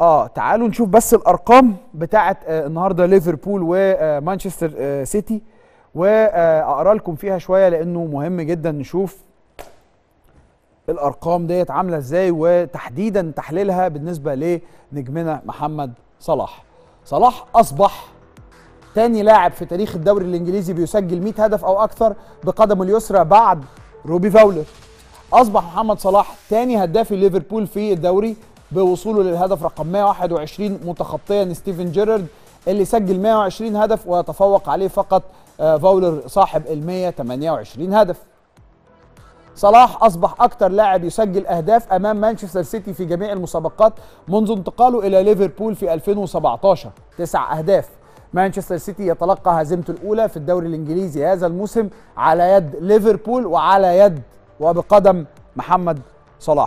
اه تعالوا نشوف بس الارقام بتاعه آه النهارده ليفربول ومانشستر آه،, آه سيتي واقرا آه، لكم فيها شويه لانه مهم جدا نشوف الارقام ديت عامله ازاي وتحديدا تحليلها بالنسبه لنجمنا محمد صلاح صلاح اصبح تاني لاعب في تاريخ الدوري الانجليزي بيسجل 100 هدف او اكثر بقدمه اليسرى بعد روبي فاولر اصبح محمد صلاح تاني هداف ليفربول في الدوري بوصوله للهدف رقم 121 متخطيا ستيفن جيرارد اللي سجل 120 هدف ويتفوق عليه فقط آه، فاولر صاحب ال 128 هدف صلاح أصبح أكثر لاعب يسجل أهداف أمام مانشستر سيتي في جميع المسابقات منذ انتقاله إلى ليفربول في 2017 تسع أهداف مانشستر سيتي يتلقى هزيمته الأولى في الدوري الإنجليزي هذا الموسم على يد ليفربول وعلى يد وبقدم محمد صلاح